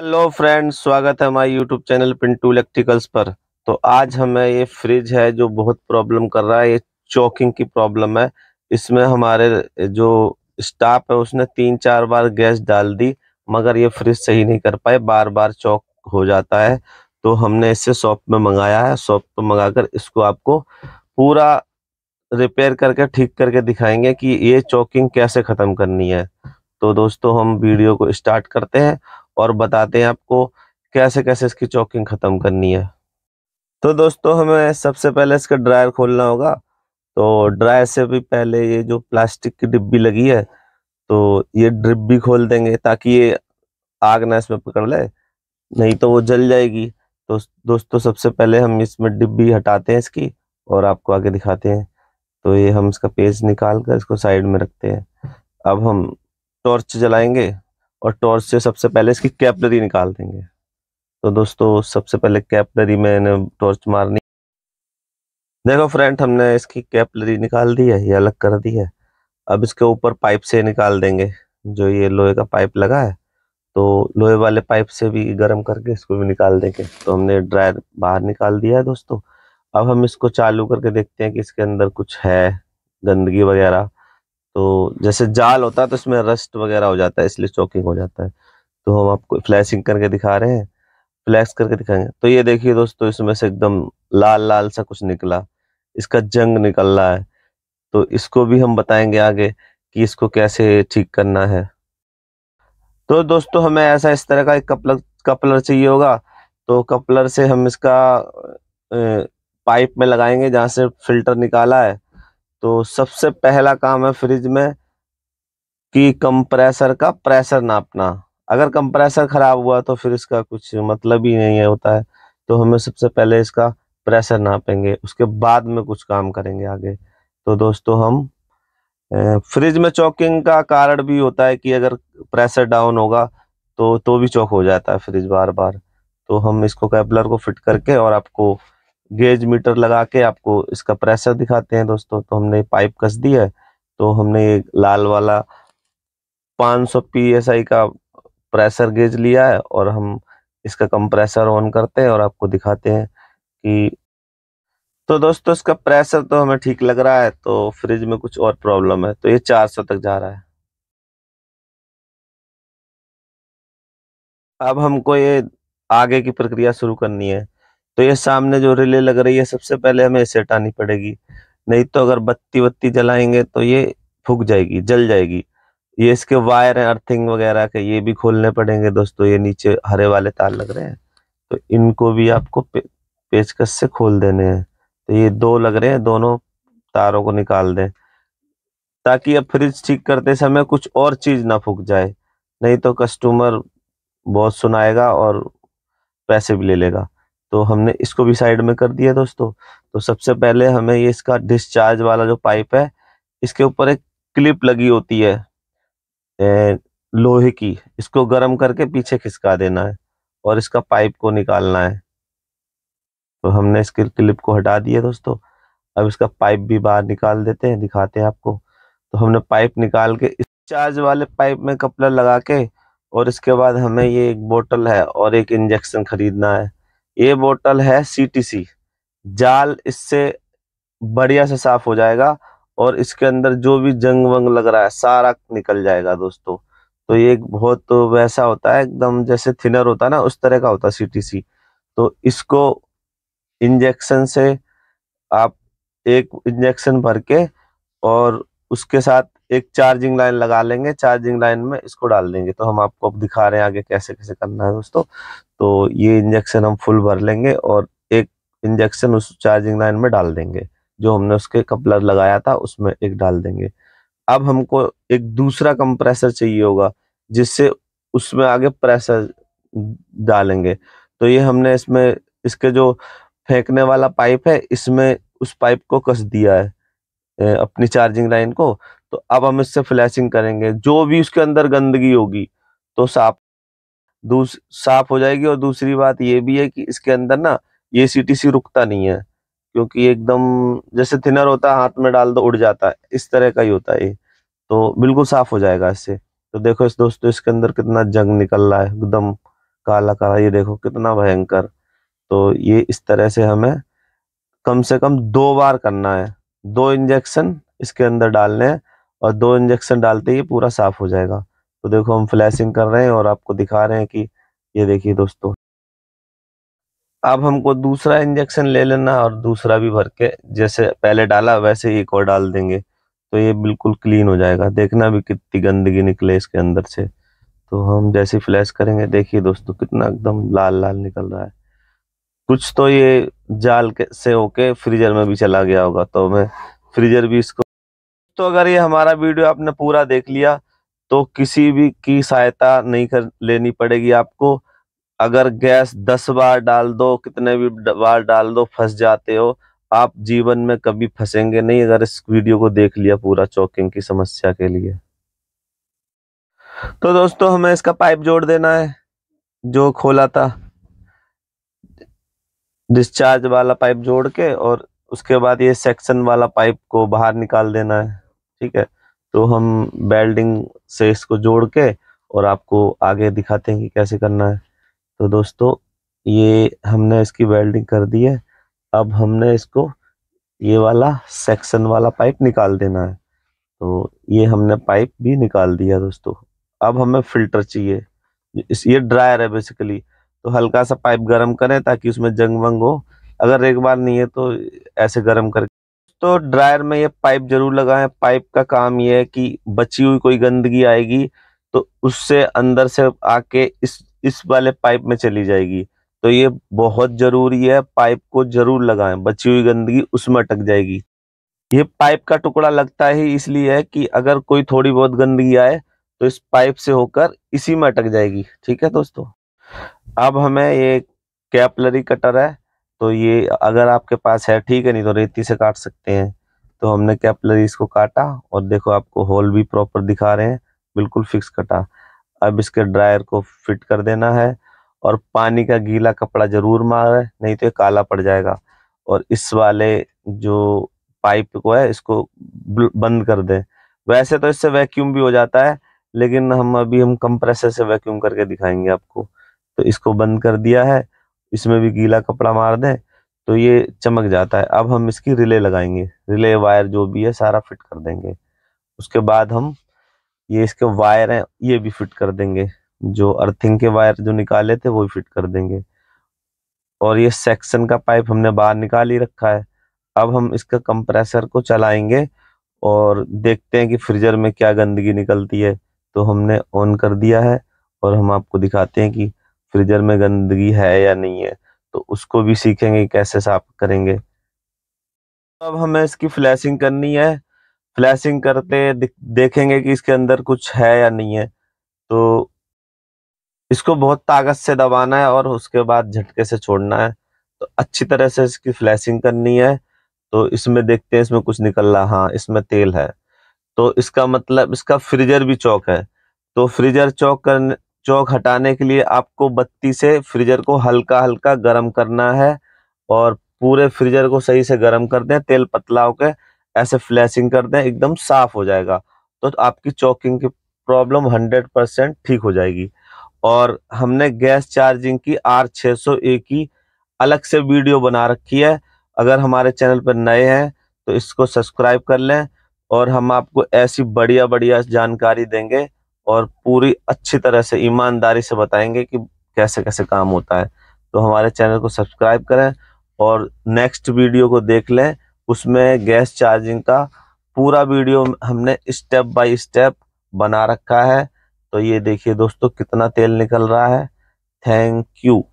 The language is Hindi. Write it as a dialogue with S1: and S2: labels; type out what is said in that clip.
S1: हेलो फ्रेंड्स स्वागत है हमारे यूट्यूब चैनल पिंटू इलेक्ट्रिकल्स पर तो आज हमें ये फ्रिज है जो बहुत प्रॉब्लम कर रहा है ये चौकिंग की प्रॉब्लम है इसमें हमारे जो स्टाफ है उसने तीन चार बार गैस डाल दी मगर ये फ्रिज सही नहीं कर पाए बार बार चौक हो जाता है तो हमने इसे शॉप में मंगाया है शॉप पर कर इसको आपको पूरा रिपेयर करके ठीक करके दिखाएंगे कि ये चौकिंग कैसे ख़त्म करनी है तो दोस्तों हम वीडियो को स्टार्ट करते हैं और बताते हैं आपको कैसे कैसे इसकी चौकिंग ख़त्म करनी है तो दोस्तों हमें सबसे पहले इसका ड्रायर खोलना होगा तो ड्रायर से भी पहले ये जो प्लास्टिक की डिब्बी लगी है तो ये डिब्बी खोल देंगे ताकि ये आग ना इसमें पकड़ ले नहीं तो वो जल जाएगी तो दोस्तों सबसे पहले हम इसमें डिब्बी हटाते हैं इसकी और आपको आगे दिखाते हैं तो ये हम इसका पेज निकाल कर इसको साइड में रखते हैं अब हम टॉर्च जलाएंगे और टॉर्च से सबसे पहले इसकी कैपलरी निकाल देंगे तो दोस्तों सबसे पहले कैपलरी में टॉर्च मारनी देखो फ्रेंड हमने इसकी कैपलरी निकाल दी है ये अलग कर दी है अब इसके ऊपर पाइप से निकाल देंगे जो ये लोहे का पाइप लगा है तो लोहे वाले पाइप से भी गर्म करके इसको भी निकाल देंगे तो हमने ड्रायर बाहर निकाल दिया है दोस्तों अब हम इसको चालू करके देखते हैं कि इसके अंदर कुछ है गंदगी वगैरह तो जैसे जाल होता है तो इसमें रस्ट वगैरह हो जाता है इसलिए चौकिंग हो जाता है तो हम आपको फ्लैशिंग करके दिखा रहे हैं फ्लैश करके दिखाएंगे तो ये देखिए दोस्तों इसमें से एकदम लाल लाल सा कुछ निकला इसका जंग निकल रहा है तो इसको भी हम बताएंगे आगे कि इसको कैसे ठीक करना है तो दोस्तों हमें ऐसा इस तरह का एक कपलर कपलर चाहिए होगा तो कपलर से हम इसका पाइप में लगाएंगे जहाँ से फिल्टर निकाला है तो सबसे पहला काम है फ्रिज में कि कंप्रेसर का प्रेशर नापना अगर कंप्रेसर ख़राब हुआ तो फिर इसका कुछ मतलब ही नहीं है होता है तो हमें सबसे पहले इसका प्रेशर नापेंगे उसके बाद में कुछ काम करेंगे आगे तो दोस्तों हम फ्रिज में चौकिंग का कारण भी होता है कि अगर प्रेशर डाउन होगा तो तो भी चौक हो जाता है फ्रिज बार बार तो हम इसको कैपलर को फिट करके और आपको गेज मीटर लगा के आपको इसका प्रेशर दिखाते हैं दोस्तों तो हमने पाइप कस दी है तो हमने ये लाल वाला 500 आई का प्रेशर गेज लिया है और हम इसका कंप्रेसर ऑन करते हैं और आपको दिखाते हैं कि तो दोस्तों इसका प्रेशर तो हमें ठीक लग रहा है तो फ्रिज में कुछ और प्रॉब्लम है तो ये 400 तक जा रहा है अब हमको ये आगे की प्रक्रिया शुरू करनी है तो ये सामने जो रिले लग रही है सबसे पहले हमें इसे हटानी पड़ेगी नहीं तो अगर बत्ती बत्ती जलाएंगे तो ये फूक जाएगी जल जाएगी ये इसके वायर हैं अर्थिंग वगैरह के ये भी खोलने पड़ेंगे दोस्तों ये नीचे हरे वाले तार लग रहे हैं तो इनको भी आपको पे, पेचकस से खोल देने हैं तो ये दो लग रहे हैं दोनों तारों को निकाल दें ताकि अब फ्रिज ठीक करते समय कुछ और चीज़ ना फूक जाए नहीं तो कस्टमर बहुत सुनाएगा और पैसे भी ले लेगा तो हमने इसको भी साइड में कर दिया दोस्तों तो सबसे पहले हमें ये इसका डिस्चार्ज वाला जो पाइप है इसके ऊपर एक क्लिप लगी होती है लोहे की इसको गर्म करके पीछे खिसका देना है और इसका पाइप को निकालना है तो हमने इसके क्लिप को हटा दिया दोस्तों अब इसका पाइप भी बाहर निकाल देते हैं दिखाते हैं आपको तो हमने पाइप निकाल के इस चार्ज वाले पाइप में कपलर लगा के और इसके बाद हमें ये एक बोतल है और एक इंजेक्शन खरीदना है ये बोतल है सीटीसी जाल इससे बढ़िया से साफ हो जाएगा और इसके अंदर जो भी जंग वंग लग रहा है सारा निकल जाएगा दोस्तों तो ये बहुत वैसा होता है एकदम जैसे थिनर होता है ना उस तरह का होता है सीटीसी तो इसको इंजेक्शन से आप एक इंजेक्शन भर के और उसके साथ एक चार्जिंग लाइन लगा लेंगे चार्जिंग लाइन में इसको डाल देंगे तो हम आपको अब दिखा रहे हैं आगे कैसे कैसे करना है दोस्तों तो ये इंजेक्शन हम फुल भर लेंगे और एक इंजेक्शन उस चार्जिंग लाइन में डाल देंगे जो हमने उसके कपलर लगाया था उसमें एक डाल देंगे अब हमको एक दूसरा कंप्रेसर चाहिए होगा जिससे उसमें आगे प्रेशर डालेंगे तो ये हमने इसमें इसके जो फेंकने वाला पाइप है इसमें उस पाइप को कस दिया है अपनी चार्जिंग लाइन को तो अब हम इससे फ्लैशिंग करेंगे जो भी उसके अंदर गंदगी होगी तो साफ दूस साफ हो जाएगी और दूसरी बात ये भी है कि इसके अंदर ना ये सीटीसी रुकता नहीं है क्योंकि एकदम जैसे थिनर होता है हाथ में डाल दो उड़ जाता है इस तरह का ही होता है ये तो बिल्कुल साफ हो जाएगा इससे तो देखो इस दोस्तों इसके अंदर कितना जंग निकल रहा है एकदम काला काला ये देखो कितना भयंकर तो ये इस तरह से हमें कम से कम दो बार करना है दो इंजेक्शन इसके अंदर डालने हैं और दो इंजेक्शन डालते ही पूरा साफ हो जाएगा तो देखो हम फ्लैशिंग कर रहे हैं और आपको दिखा रहे हैं कि ये देखिए दोस्तों अब हमको दूसरा इंजेक्शन ले लेना और दूसरा भी भर के जैसे पहले डाला वैसे ही एक और डाल देंगे तो ये बिल्कुल क्लीन हो जाएगा देखना भी कितनी गंदगी निकले इसके अंदर से तो हम जैसे फ्लैश करेंगे देखिए दोस्तों कितना एकदम लाल लाल निकल रहा है कुछ तो ये जाल के, से होके फ्रीजर में भी चला गया होगा तो मैं फ्रीजर भी इसको तो अगर ये हमारा वीडियो आपने पूरा देख लिया तो किसी भी की सहायता नहीं कर लेनी पड़ेगी आपको अगर गैस दस बार डाल दो कितने भी बार डाल दो फंस जाते हो आप जीवन में कभी फंसेंगे नहीं अगर इस वीडियो को देख लिया पूरा चौकिंग की समस्या के लिए तो दोस्तों हमें इसका पाइप जोड़ देना है जो खोला था डिस्चार्ज वाला पाइप जोड़ के और उसके बाद ये सेक्शन वाला पाइप को बाहर निकाल देना है ठीक है तो हम बेल्डिंग से इसको जोड़ के और आपको आगे दिखाते हैं कि कैसे करना है तो दोस्तों ये हमने इसकी वेल्डिंग कर दी है अब हमने इसको ये वाला सेक्शन वाला पाइप निकाल देना है तो ये हमने पाइप भी निकाल दिया दोस्तों अब हमें फिल्टर चाहिए ये ड्रायर है बेसिकली तो हल्का सा पाइप गर्म करें ताकि उसमें जंग वंग हो अगर एक बार नहीं है तो ऐसे गर्म करके तो ड्रायर में ये पाइप जरूर लगाएं पाइप का काम ये है कि बची हुई कोई गंदगी आएगी तो उससे अंदर से आके इस इस वाले पाइप में चली जाएगी तो ये बहुत ज़रूरी है पाइप को ज़रूर लगाएं बची हुई गंदगी उसमें अटक जाएगी ये पाइप का टुकड़ा लगता ही इसलिए है कि अगर कोई थोड़ी बहुत गंदगी आए तो इस पाइप से होकर इसी में अटक जाएगी ठीक है दोस्तों अब हमें ये कैपलरी कटर है तो ये अगर आपके पास है ठीक है नहीं तो रेती से काट सकते हैं तो हमने कैपलरी इसको काटा और देखो आपको होल भी प्रॉपर दिखा रहे हैं बिल्कुल फिक्स कटा अब इसके ड्रायर को फिट कर देना है और पानी का गीला कपड़ा ज़रूर मार है नहीं तो ये काला पड़ जाएगा और इस वाले जो पाइप को है इसको बंद कर दें वैसे तो इससे वैक्यूम भी हो जाता है लेकिन हम अभी हम कंप्रेसर से वैक्यूम करके दिखाएंगे आपको तो इसको बंद कर दिया है इसमें भी गीला कपड़ा मार दें तो ये चमक जाता है अब हम इसकी रिले लगाएंगे रिले वायर जो भी है सारा फिट कर देंगे उसके बाद हम ये इसके वायर हैं ये भी फिट कर देंगे जो अर्थिंग के वायर जो निकाले थे वो फिट कर देंगे और ये सेक्शन का पाइप हमने बाहर निकाल ही रखा है अब हम इसका कंप्रेसर को चलाएंगे और देखते हैं कि फ्रीजर में क्या गंदगी निकलती है तो हमने ऑन कर दिया है और हम आपको दिखाते हैं कि फ्रीजर में गंदगी है या नहीं है तो उसको भी सीखेंगे कैसे साफ करेंगे अब हमें इसकी फ्लैशिंग करनी है फ्लैशिंग करते देखेंगे कि इसके अंदर कुछ है या नहीं है तो इसको बहुत ताकत से दबाना है और उसके बाद झटके से छोड़ना है तो अच्छी तरह से इसकी फ्लैशिंग करनी है तो इसमें देखते हैं इसमें कुछ निकल रहा हाँ इसमें तेल है तो इसका मतलब इसका फ्रीजर भी चौक है तो फ्रीजर चौक करने चौक हटाने के लिए आपको बत्ती से फ्रीजर को हल्का हल्का गर्म करना है और पूरे फ्रीजर को सही से गर्म कर दें तेल पतला होकर ऐसे फ्लैशिंग कर दें एकदम साफ हो जाएगा तो आपकी चौकिंग की प्रॉब्लम हंड्रेड परसेंट ठीक हो जाएगी और हमने गैस चार्जिंग की आर छः सौ ए की अलग से वीडियो बना रखी है अगर हमारे चैनल पर नए हैं तो इसको सब्सक्राइब कर लें और हम आपको ऐसी बढ़िया बढ़िया जानकारी देंगे और पूरी अच्छी तरह से ईमानदारी से बताएंगे कि कैसे कैसे काम होता है तो हमारे चैनल को सब्सक्राइब करें और नेक्स्ट वीडियो को देख लें उसमें गैस चार्जिंग का पूरा वीडियो हमने स्टेप बाय स्टेप बना रखा है तो ये देखिए दोस्तों कितना तेल निकल रहा है थैंक यू